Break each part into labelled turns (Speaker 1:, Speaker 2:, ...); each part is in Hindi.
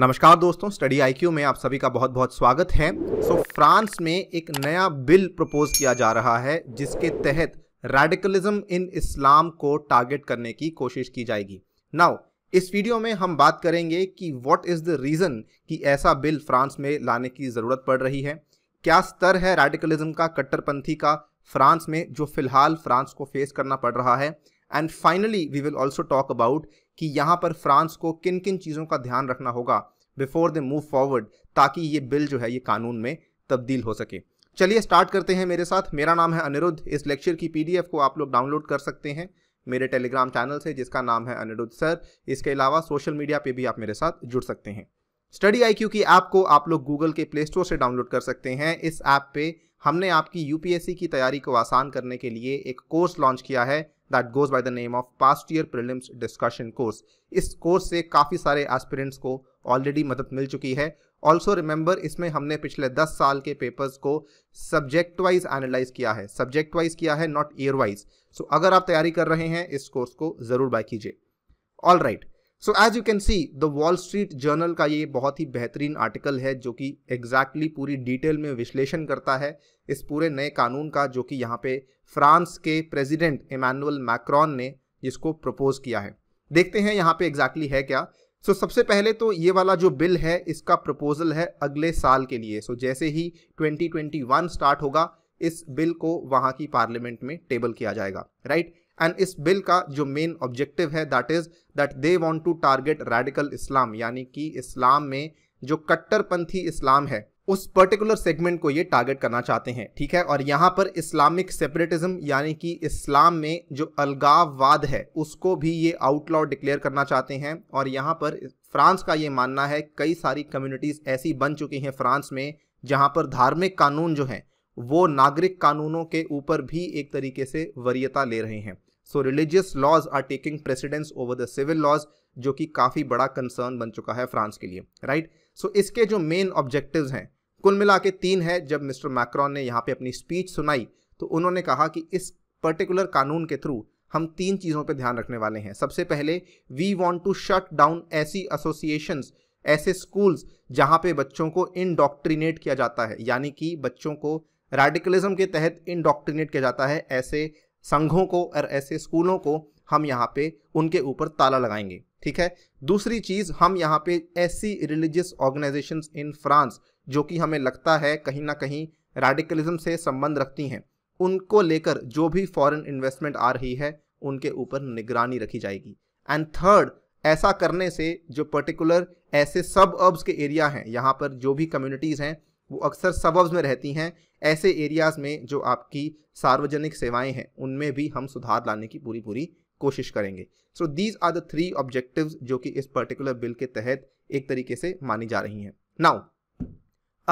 Speaker 1: नमस्कार दोस्तों स्टडी आईक्यू में आप सभी का बहुत बहुत स्वागत है सो so, फ्रांस में एक नया बिल प्रपोज किया जा रहा है जिसके तहत रेडिकलिज्म इन इस्लाम को टारगेट करने की कोशिश की जाएगी नाउ इस वीडियो में हम बात करेंगे कि व्हाट इज़ द रीज़न कि ऐसा बिल फ्रांस में लाने की ज़रूरत पड़ रही है क्या स्तर है रेडिकलिज्म का कट्टरपंथी का फ्रांस में जो फिलहाल फ्रांस को फेस करना पड़ रहा है and finally we will also talk about कि यहाँ पर फ्रांस को किन किन चीज़ों का ध्यान रखना होगा बिफोर दे मूव फॉरवर्ड ताकि ये बिल जो है ये कानून में तब्दील हो सके चलिए स्टार्ट करते हैं मेरे साथ मेरा नाम है अनिरुद्ध इस लेक्चर की पीडीएफ को आप लोग डाउनलोड कर सकते हैं मेरे टेलीग्राम चैनल से जिसका नाम है अनिरुद्ध सर इसके अलावा सोशल मीडिया पे भी आप मेरे साथ जुड़ सकते हैं स्टडी आई की ऐप को आप लोग गूगल के प्ले स्टोर से डाउनलोड कर सकते हैं इस ऐप पे हमने आपकी यूपीएससी की तैयारी को आसान करने के लिए एक कोर्स लॉन्च किया है that goes by the name of past year prelims discussion course इस कोर्स से काफ़ी सारे एस्पिरेंट्स को ऑलरेडी मदद मिल चुकी है ऑल्सो रिमेंबर इसमें हमने पिछले 10 साल के पेपर्स को सब्जेक्ट वाइज एनालाइज किया है सब्जेक्ट वाइज किया है नॉट ईयर वाइज सो अगर आप तैयारी कर रहे हैं इस कोर्स को ज़रूर बाय कीजिए all right right. So as you can see the Wall Street Journal का ये बहुत ही बेहतरीन आर्टिकल है जो कि एग्जैक्टली exactly पूरी डिटेल में विश्लेषण करता है इस पूरे नए कानून का जो कि यहाँ पे फ्रांस के प्रेसिडेंट इमानुअल मैक्रॉन ने जिसको प्रपोज किया है देखते हैं यहाँ पे एग्जैक्टली exactly है क्या सो so, सबसे पहले तो ये वाला जो बिल है इसका प्रपोजल है अगले साल के लिए सो so, जैसे ही 2021 स्टार्ट होगा इस बिल को वहाँ की पार्लियामेंट में टेबल किया जाएगा राइट right? एंड इस बिल का जो मेन ऑब्जेक्टिव है that is that they want to target radical Islam यानी कि इस्लाम में जो कट्टरपंथी इस्लाम है उस पर्टिकुलर सेगमेंट को ये टारगेट करना चाहते हैं ठीक है और यहाँ पर इस्लामिक सेपरेटिज्म यानी कि इस्लाम में जो अलगाववाद है उसको भी ये आउटलॉ डिक्लेयर करना चाहते हैं और यहाँ पर फ्रांस का ये मानना है कई सारी कम्युनिटीज़ ऐसी बन चुकी हैं फ्रांस में जहाँ पर धार्मिक कानून जो हैं वो नागरिक कानूनों के ऊपर भी एक तरीके से वरीयता ले रहे हैं so religious laws are taking precedence over the civil laws जो कि काफ़ी बड़ा कंसर्न बन चुका है फ्रांस के लिए राइट right? सो so, इसके जो मेन ऑब्जेक्टिव हैं कुल मिला के तीन है जब मिस्टर मैक्रॉन ने यहाँ पे अपनी स्पीच सुनाई तो उन्होंने कहा कि इस पर्टिकुलर कानून के थ्रू हम तीन चीज़ों पर ध्यान रखने वाले हैं सबसे पहले we want to shut down ऐसी एसोसिएशंस ऐसे स्कूल्स जहाँ पे बच्चों को इनडॉक्ट्रिनेट किया जाता है यानी कि बच्चों को रेडिकलिज्म के तहत इनडॉक्ट्रिनेट किया जाता है ऐसे संघों को और ऐसे स्कूलों को हम यहाँ पे उनके ऊपर ताला लगाएंगे ठीक है दूसरी चीज़ हम यहाँ पे ऐसी रिलीजियस ऑर्गेनाइजेशन इन फ्रांस जो कि हमें लगता है कहीं ना कहीं रेडिकलिज्म से संबंध रखती हैं उनको लेकर जो भी फॉरेन इन्वेस्टमेंट आ रही है उनके ऊपर निगरानी रखी जाएगी एंड थर्ड ऐसा करने से जो पर्टिकुलर ऐसे सब अर्ब्स के एरिया हैं यहाँ पर जो भी कम्युनिटीज़ हैं वो अक्सर सबब्स में रहती हैं ऐसे एरियाज़ में जो आपकी सार्वजनिक सेवाएं हैं उनमें भी हम सुधार लाने की पूरी पूरी कोशिश करेंगे so these are the three objectives जो कि इस पर्टिकुलर बिल के तहत एक तरीके से मानी जा रही हैं नाउ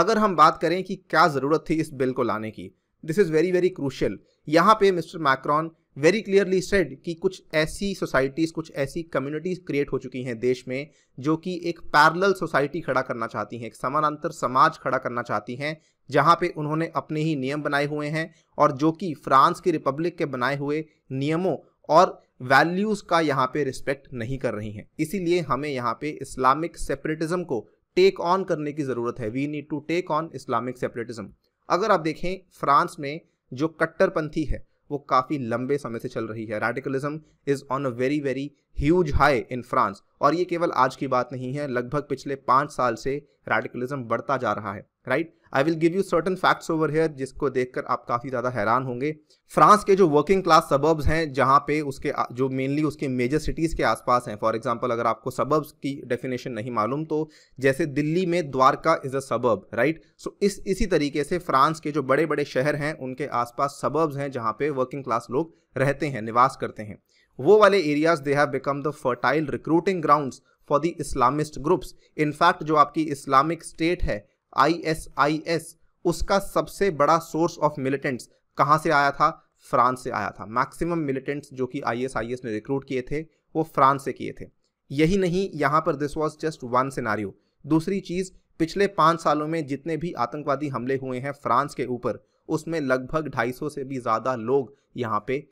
Speaker 1: अगर हम बात करें कि क्या ज़रूरत थी इस बिल को लाने की this is very very crucial यहाँ पे mister Macron very clearly said कि कुछ ऐसी सोसाइटीज़ कुछ ऐसी कम्युनिटीज़ क्रिएट हो चुकी हैं देश में जो कि एक पैरल सोसाइटी खड़ा करना चाहती हैं एक समानांतर समाज खड़ा करना चाहती हैं जहाँ पे उन्होंने अपने ही नियम बनाए हुए हैं और जो कि फ्रांस की रिपब्लिक के बनाए हुए नियमों और वैल्यूज़ का यहाँ पे रिस्पेक्ट नहीं कर रही हैं इसीलिए हमें यहाँ पे इस्लामिक सेपरेटिज़म को टेक ऑन करने की ज़रूरत है we need to take on Islamic separatism अगर आप देखें फ्रांस में जो कट्टरपंथी है वो काफ़ी लंबे समय से चल रही है radicalism is on a very very huge high in France और ये केवल आज की बात नहीं है लगभग पिछले पाँच साल से रेडिकलिज्म बढ़ता जा रहा है right I will give you certain facts over here जिसको देखकर आप काफ़ी ज़्यादा हैरान होंगे फ्रांस के जो वर्किंग क्लास सबर्ब्स हैं जहाँ पे उसके जो मेनली उसके मेजर सिटीज़ के आसपास हैं फॉर एग्जांपल अगर आपको सबर्ब्स की डेफिनेशन नहीं मालूम तो जैसे दिल्ली में Dwarka is a suburb right so इस इसी तरीके से फ्रांस के जो बड़े बड़े शहर हैं उनके आसपास सबर्ब्स हैं जहाँ पे वर्किंग क्लास लोग रहते हैं निवास करते हैं वो वाले areas they have become the fertile recruiting ground for the Islamist groups in fact जो आपकी इस्लामिक स्टेट है आईएसआईएस उसका सबसे बड़ा सोर्स ऑफ मिलिटेंट्स कहाँ से आया था फ्रांस से आया था मैक्सिमम मिलिटेंट्स जो कि आईएसआईएस ने रिक्रूट किए थे वो फ्रांस से किए थे यही नहीं यहाँ पर this was just one scenario दूसरी चीज़ पिछले पाँच सालों में जितने भी आतंकवादी हमले हुए हैं फ्रांस के ऊपर उसमें लगभग ढाई से भी ज़्यादा लोग यहाँ पे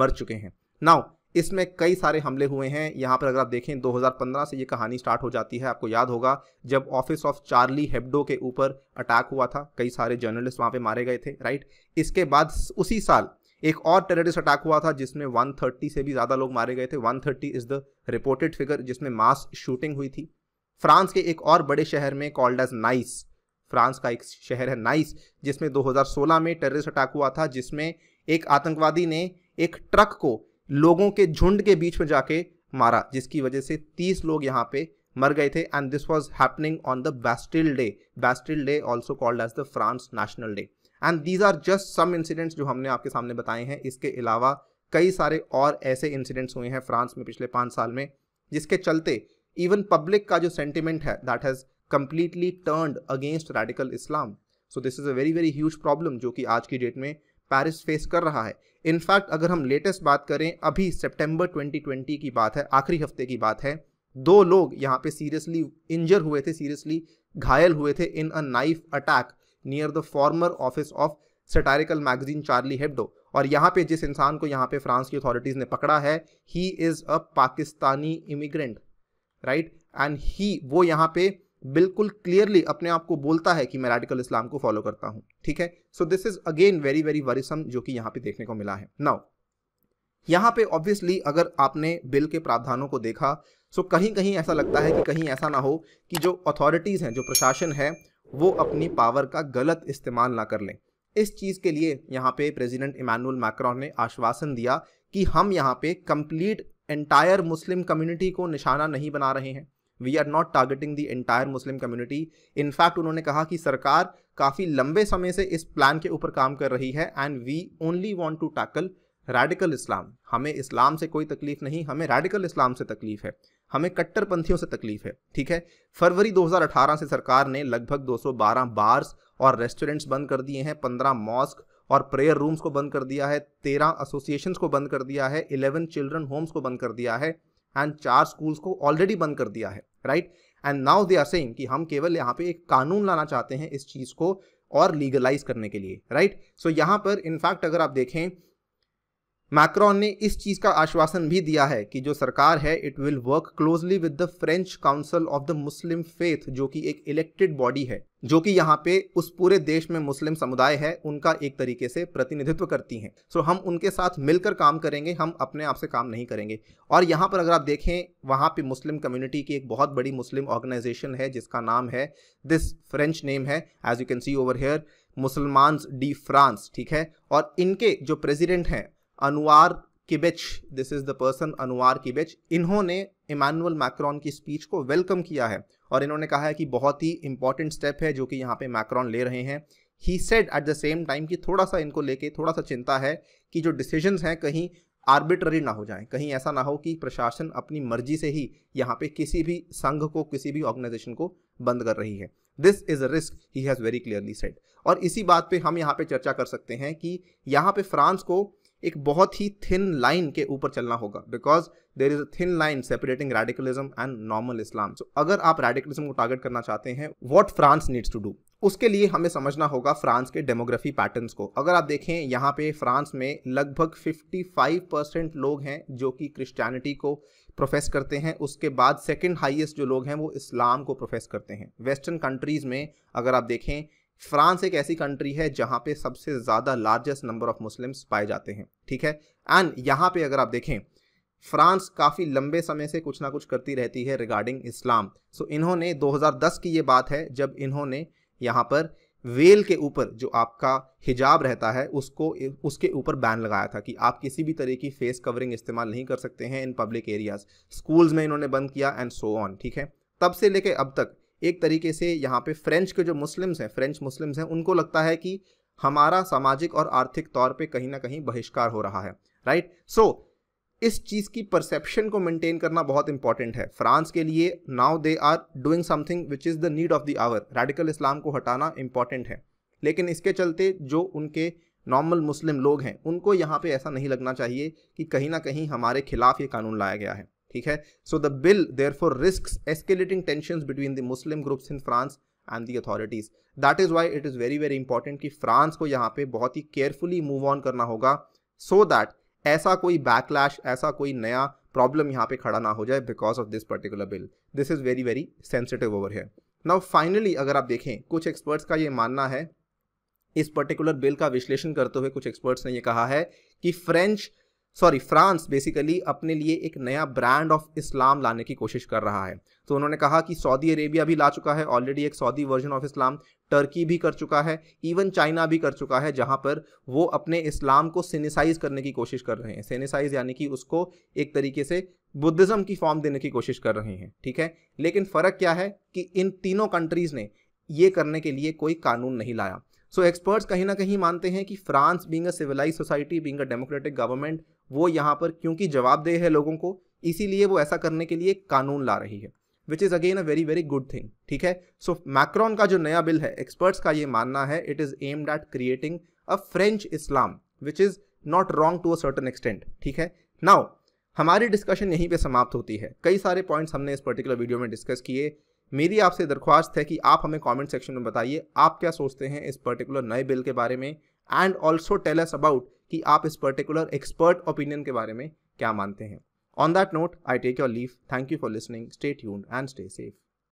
Speaker 1: मर चुके हैं नाउ इसमें कई सारे हमले हुए हैं यहाँ पर अगर आप देखें 2015 से ये कहानी स्टार्ट हो जाती है आपको याद होगा जब ऑफिस ऑफ चार्ली हेब्डो के ऊपर अटैक हुआ था कई सारे जर्नलिस्ट वहाँ पे मारे गए थे राइट इसके बाद उसी साल एक और टेररिस्ट अटैक हुआ था जिसमें 130 से भी ज़्यादा लोग मारे गए थे one is the reported figure जिसमें मास शूटिंग हुई थी फ्रांस के एक और बड़े शहर में कॉल्ड एज नाइस फ्रांस का एक शहर है नाइस जिसमें दो में टेररिस्ट अटैक हुआ था जिसमें एक आतंकवादी ने एक ट्रक को लोगों के झुंड के बीच में जाके मारा जिसकी वजह से तीस लोग यहाँ पे मर गए थे and this was happening on the Bastille day Bastille day also called as the France national day and these are just some incidents जो हमने आपके सामने बताए हैं इसके अलावा कई सारे और ऐसे इंसिडेंट्स हुए हैं फ्रांस में पिछले पाँच साल में जिसके चलते इवन पब्लिक का जो सेंटिमेंट है that has completely turn against radical Islam so this is a very very huge problem जो कि आज की डेट में पैरिस फेस कर रहा है इनफैक्ट अगर हम लेटेस्ट बात करें अभी सितंबर 2020 की बात है आखिरी हफ्ते की बात है दो लोग यहाँ पे सीरियसली इंजर हुए थे सीरियसली घायल हुए थे in a knife attack near the former office of satirical magazine Charlie Hebdo और यहाँ पे जिस इंसान को यहाँ पे फ्रांस की अथॉरिटीज़ ने पकड़ा है he is a Pakistani immigrant right and he वो यहाँ पे बिल्कुल क्लियरली अपने आप को बोलता है कि मैं रेडिकल इस्लाम को फॉलो करता हूँ ठीक है so this is again very very worrisome जो कि यहां पे देखने को मिला है नाउ यहां पे ऑब्वियसली अगर आपने बिल के प्रावधानों को देखा सो कहीं कहीं ऐसा लगता है कि कहीं ऐसा ना हो कि जो अथॉरिटीज़ हैं जो प्रशासन है वो अपनी पावर का गलत इस्तेमाल ना कर लें इस चीज़ के लिए यहाँ पे प्रेजिडेंट इमानुअल मैक्रॉन ने आश्वासन दिया कि हम यहाँ पे कंप्लीट एंटायर मुस्लिम कम्युनिटी को निशाना नहीं बना रहे हैं we are not targeting the entire Muslim community in fact उन्होंने कहा कि सरकार काफ़ी लंबे समय से इस प्लान के ऊपर काम कर रही है and we only want to tackle radical Islam हमें इस्लाम से कोई तकलीफ नहीं हमें रेडिकल इस्लाम से तकलीफ है हमें कट्टरपंथियों से तकलीफ है ठीक है फरवरी 2018 से सरकार ने लगभग 212 बार्स और रेस्टोरेंट्स बंद कर दिए हैं 15 मॉस्क और प्रेयर रूम्स को बंद कर दिया है 13 एसोसिएशंस को बंद कर दिया है 11 चिल्ड्रन होम्स को बंद कर दिया है एंड चार स्कूल्स को ऑलरेडी बंद कर दिया है right and now they are saying कि हम केवल यहाँ पे एक कानून लाना चाहते हैं इस चीज़ को और लीगलाइज करने के लिए राइट सो so यहाँ पर इनफैक्ट अगर आप देखें मैक्रॉन ने इस चीज का आश्वासन भी दिया है कि जो सरकार है it will work closely with the French council of the Muslim faith जो कि एक इलेक्टेड बॉडी है जो कि यहाँ पे उस पूरे देश में मुस्लिम समुदाय है उनका एक तरीके से प्रतिनिधित्व करती हैं सो so, हम उनके साथ मिलकर काम करेंगे हम अपने आप से काम नहीं करेंगे और यहाँ पर अगर आप देखें वहाँ पे मुस्लिम कम्युनिटी की एक बहुत बड़ी मुस्लिम ऑर्गेनाइजेशन है जिसका नाम है दिस फ्रेंच नेम है as you can see over here मुसलमान डी फ्रांस ठीक है और इनके जो प्रेजिडेंट हैं Anouar Kbibech this is the person Anouar Kbibech इन्होंने इमानुअल मैक्रॉन की स्पीच को वेलकम किया है और इन्होंने कहा है कि बहुत ही इंपॉर्टेंट स्टेप है जो कि यहाँ पे मैक्रॉन ले रहे हैं he said at the same time कि थोड़ा सा इनको लेके थोड़ा सा चिंता है कि जो डिसीजन हैं कहीं आर्बिट्ररी ना हो जाए कहीं ऐसा ना हो कि प्रशासन अपनी मर्जी से ही यहाँ पे किसी भी संघ को किसी भी ऑर्गेनाइजेशन को बंद कर रही है this is a risk he has very clearly set और इसी बात पे हम यहाँ पे चर्चा कर सकते हैं कि यहाँ पे फ्रांस को एक बहुत ही थिन लाइन के ऊपर चलना होगा because there is a thin line separating radicalism and normal Islam so अगर आप रेडिकलिज्म को टारगेट करना चाहते हैं what France needs to do उसके लिए हमें समझना होगा फ्रांस के डेमोग्राफी पैटर्न्स को अगर आप देखें यहाँ पे फ्रांस में लगभग 55 परसेंट लोग हैं जो कि क्रिश्चियनिटी को प्रोफेस करते हैं उसके बाद सेकंड हाईएस्ट जो लोग हैं वो इस्लाम को प्रोफेस करते हैं वेस्टर्न कंट्रीज़ में अगर आप देखें फ्रांस एक ऐसी कंट्री है जहां पे सबसे ज़्यादा लार्जेस्ट नंबर ऑफ मुस्लिम्स पाए जाते हैं ठीक है एंड यहां पे अगर आप देखें फ्रांस काफ़ी लंबे समय से कुछ ना कुछ करती रहती है रिगार्डिंग इस्लाम सो इन्होंने 2010 की ये बात है जब इन्होंने यहां पर वेल के ऊपर जो आपका हिजाब रहता है उसको उसके ऊपर बैन लगाया था कि आप किसी भी तरह की फेस कवरिंग इस्तेमाल नहीं कर सकते हैं इन पब्लिक एरियाज़ स्कूल्स में इन्होंने बंद किया एंड सो ऑन ठीक है तब से लेके अब तक एक तरीके से यहाँ पे फ्रेंच के जो मुस्लिम्स हैं फ्रेंच मुस्लिम्स हैं उनको लगता है कि हमारा सामाजिक और आर्थिक तौर पे कहीं ना कहीं बहिष्कार हो रहा है राइट सो so, इस चीज़ की परसेप्शन को मेंटेन करना बहुत इंपॉर्टेंट है फ्रांस के लिए now they are doing something which is the need of the hour radical Islam को हटाना इंपॉर्टेंट है लेकिन इसके चलते जो उनके नॉर्मल मुस्लिम लोग हैं उनको यहाँ पे ऐसा नहीं लगना चाहिए कि कहीं ना कहीं हमारे खिलाफ ये कानून लाया गया है ठीक है so the bill there for risk escalating tension between the Muslim groups in France and the authorities that is why it is very very important कि फ्रांस को यहाँ पे बहुत ही केयरफुली मूव ऑन करना होगा सो so दैट ऐसा कोई बैकलैश ऐसा कोई नया प्रॉब्लम यहाँ पे खड़ा ना हो जाए because of this particular bill this is very very sensitive over है नाउ फाइनली अगर आप देखें कुछ एक्सपर्ट्स का ये मानना है इस पर्टिकुलर बिल का विश्लेषण करते हुए कुछ एक्सपर्ट्स ने ये कहा है कि फ्रेंच सॉरी फ्रांस बेसिकली अपने लिए एक नया ब्रांड ऑफ इस्लाम लाने की कोशिश कर रहा है तो उन्होंने कहा कि सऊदी अरेबिया भी ला चुका है ऑलरेडी एक Saudi version of Islam Turkey भी कर चुका है इवन चाइना भी कर चुका है जहां पर वो अपने इस्लाम को सेनेसाइज करने की कोशिश कर रहे हैं सेनेसाइज यानी कि उसको एक तरीके से बुद्धिज़्म की फॉर्म देने की कोशिश कर रहे हैं ठीक है लेकिन फ़र्क क्या है कि इन तीनों कंट्रीज़ ने ये करने के लिए कोई कानून नहीं लाया सो एक्सपर्ट्स कहीं ना कहीं मानते हैं कि France being a civilise society being a democratic government वो यहाँ पर क्योंकि जवाबदेह है लोगों को इसीलिए वो ऐसा करने के लिए कानून ला रही है which is again a very very good thing ठीक है सो so, मैक्रॉन का जो नया बिल है एक्सपर्ट्स का ये मानना है it is aimed at creating a French Islam which is not wrong to a certain extent ठीक है नाउ हमारी डिस्कशन यहीं पे समाप्त होती है कई सारे पॉइंट्स हमने इस पर्टिकुलर वीडियो में डिस्कस किए मेरी आपसे दरख्वास्त है कि आप हमें कमेंट सेक्शन में बताइए आप क्या सोचते हैं इस पर्टिकुलर नए बिल के बारे में and also tell us about कि आप इस पर्टिकुलर एक्सपर्ट ओपिनियन के बारे में क्या मानते हैं on that note I take your leave thank you for listening stay tuned and stay safe